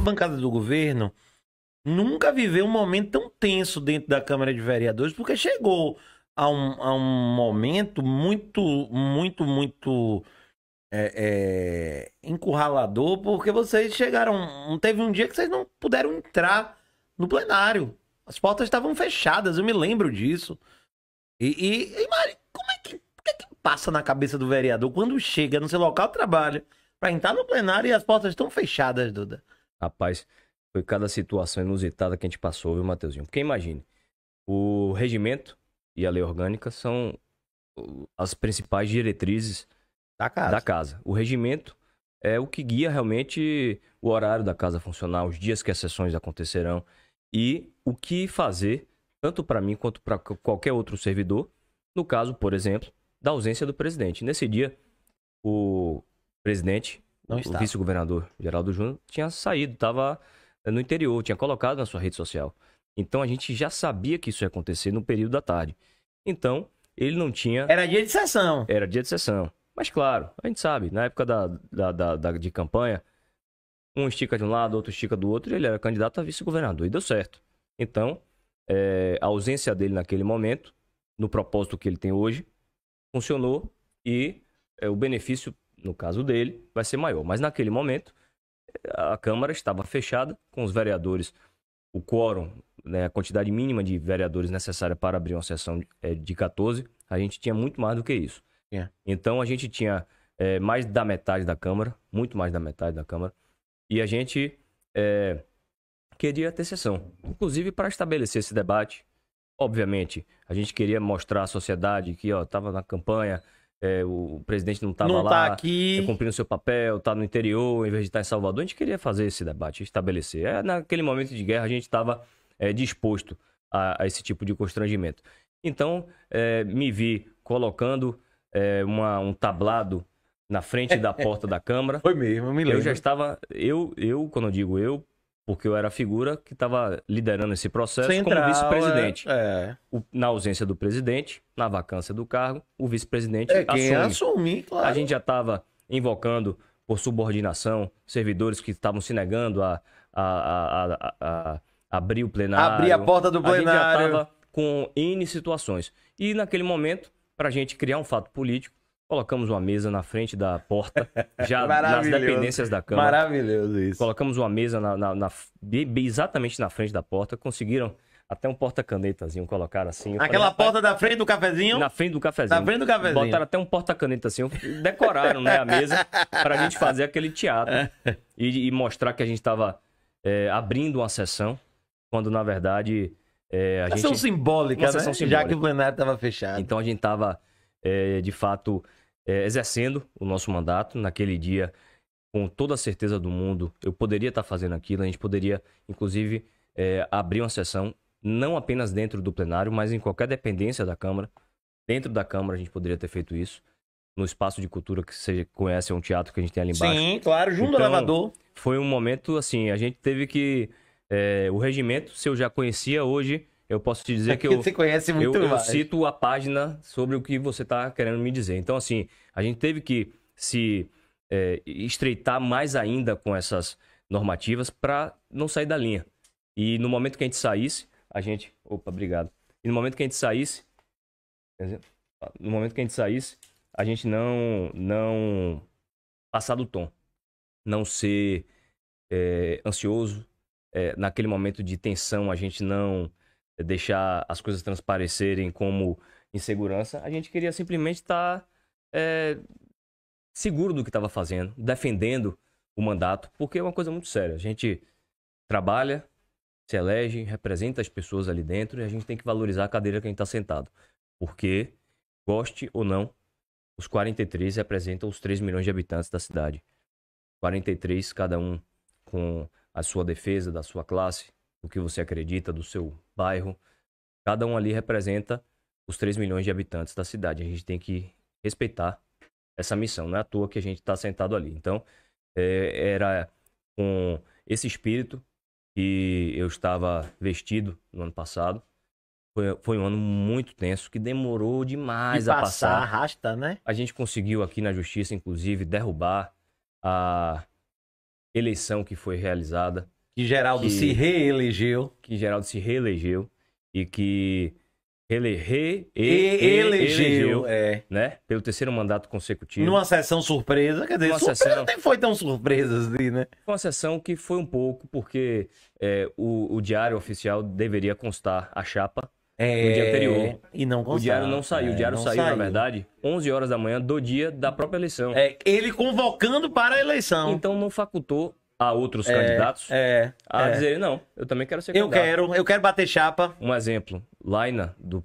a bancada do governo nunca viveu um momento tão tenso dentro da Câmara de Vereadores, porque chegou a um, a um momento muito, muito, muito é, é, encurralador, porque vocês chegaram. Teve um dia que vocês não puderam entrar no plenário. As portas estavam fechadas, eu me lembro disso. E, e, e Mari, como é que, que, é que passa na cabeça do vereador quando chega no seu local de trabalho para entrar no plenário e as portas estão fechadas, Duda? Rapaz, foi cada situação inusitada que a gente passou, viu, Mateuzinho? Porque imagine, o regimento e a lei orgânica são as principais diretrizes da casa. Da casa. O regimento é o que guia realmente o horário da casa funcionar, os dias que as sessões acontecerão e o que fazer, tanto para mim quanto para qualquer outro servidor, no caso, por exemplo, da ausência do presidente. Nesse dia, o presidente não o vice-governador Geraldo Júnior tinha saído, estava eh, no interior, tinha colocado na sua rede social. Então a gente já sabia que isso ia acontecer no período da tarde. Então, ele não tinha. Era dia de sessão. Era dia de sessão. Mas claro, a gente sabe, na época da, da, da, da de campanha, um estica de um lado, outro estica do outro, ele era candidato a vice-governador e deu certo. Então, é, a ausência dele naquele momento, no propósito que ele tem hoje, funcionou e é, o benefício no caso dele, vai ser maior. Mas naquele momento, eh, a Câmara estava fechada, com os vereadores, o quórum, né, a quantidade mínima de vereadores necessária para abrir uma sessão é, de 14, a gente tinha muito mais do que isso. Yeah. É. Então a gente tinha é, mais da metade da Câmara, muito mais da metade da Câmara, e a gente é, queria ter sessão, inclusive para estabelecer esse debate. Obviamente, a gente queria mostrar à sociedade que estava na campanha, é, o presidente não estava lá. Não tá aqui. É, cumprindo seu papel, está no interior, em vez de estar tá em Salvador. A gente queria fazer esse debate, estabelecer. É, naquele momento de guerra, a gente estava é, disposto a, a, esse tipo de constrangimento. Então, é, me vi colocando é, uma, um tablado na frente da porta da Câmara. Foi mesmo, eu me lembro. Eu já estava. Eu, eu quando eu digo eu, porque eu era a figura que estava liderando esse processo Central, como vice-presidente. É, é. Na ausência do presidente, na vacância do cargo, o vice-presidente é, assume. Assumir, claro. A gente já estava invocando por subordinação servidores que estavam se negando a, a, a, a, abrir o plenário. Abrir a porta do plenário. A gente já estava com N situações. E naquele momento, para a gente criar um fato político, Colocamos uma mesa na frente da porta, já nas dependências da Câmara. Maravilhoso isso. Colocamos uma mesa na, na, na, exatamente na frente da porta. Conseguiram até um porta-canetazinho colocaram assim. Aquela falei, porta da frente do cafezinho? Na frente do cafezinho. Na frente do cafezinho. Botaram até um porta-caneta assim. Decoraram né, a mesa para a gente fazer aquele teatro e, e mostrar que a gente estava é, abrindo uma sessão, quando na verdade. É, a sessão gente... simbólica, uma né? Sessão simbólica. Já que o plenário estava fechado. Então a gente estava. É, de fato, é, exercendo o nosso mandato. Naquele dia, com toda a certeza do mundo, eu poderia estar tá fazendo aquilo, a gente poderia, inclusive, é, abrir uma sessão, não apenas dentro do plenário, mas em qualquer dependência da Câmara. Dentro da Câmara, a gente poderia ter feito isso. No espaço de cultura que você conhece, é um teatro que a gente tem ali embaixo. Sim, claro, junto então, ao elevador. Foi um momento, assim, a gente teve que. É, o regimento, se eu já conhecia hoje, eu posso te dizer é que eu, você conhece muito eu, eu cito a página sobre o que você está querendo me dizer. Então, assim, a gente teve que se é, estreitar mais ainda com essas normativas para não sair da linha. E no momento que a gente saísse, a gente. Opa, obrigado. E no momento que a gente saísse. No momento que a gente saísse, a gente não. não passar do tom. Não ser é, ansioso. É, naquele momento de tensão, a gente não é, deixar as coisas transparecerem como insegurança, a gente queria simplesmente estar tá, é, seguro do que estava fazendo, defendendo o mandato, porque é uma coisa muito séria. A gente trabalha, se elege, representa as pessoas ali dentro e a gente tem que valorizar a cadeira que a gente está sentado. Porque, goste ou não, os 43 representam os 3 milhões de habitantes da cidade. 43, cada um com a sua defesa, da sua classe, do que você acredita, do seu bairro. Cada um ali representa os 3 milhões de habitantes da cidade. A gente tem que respeitar essa missão. Não é à toa que a gente está sentado ali. Então, é, era com esse espírito que eu estava vestido no ano passado. Foi, foi um ano muito tenso, que demorou demais e a passar. passar. Arrasta, né? A gente conseguiu aqui na justiça, inclusive, derrubar a eleição que foi realizada. Que Geraldo que, se reelegeu. Que Geraldo se reelegeu e que ele re, e, elegeu, elegeu é. né? Pelo terceiro mandato consecutivo. Numa sessão surpresa, quer dizer, surpresa sessão... nem foi tão surpresa assim, né? Uma sessão que foi um pouco, porque é, o, o, diário oficial deveria constar a chapa é... no dia anterior. E não constou. O diário não saiu. o é, diário saiu, saiu, na verdade, 11 horas da manhã do dia da própria eleição. É, ele convocando para a eleição. Então não facultou a outros é, candidatos é, a é. dizer, não, eu também quero ser eu candidato. Eu quero, eu quero bater chapa. Um exemplo, Laina, do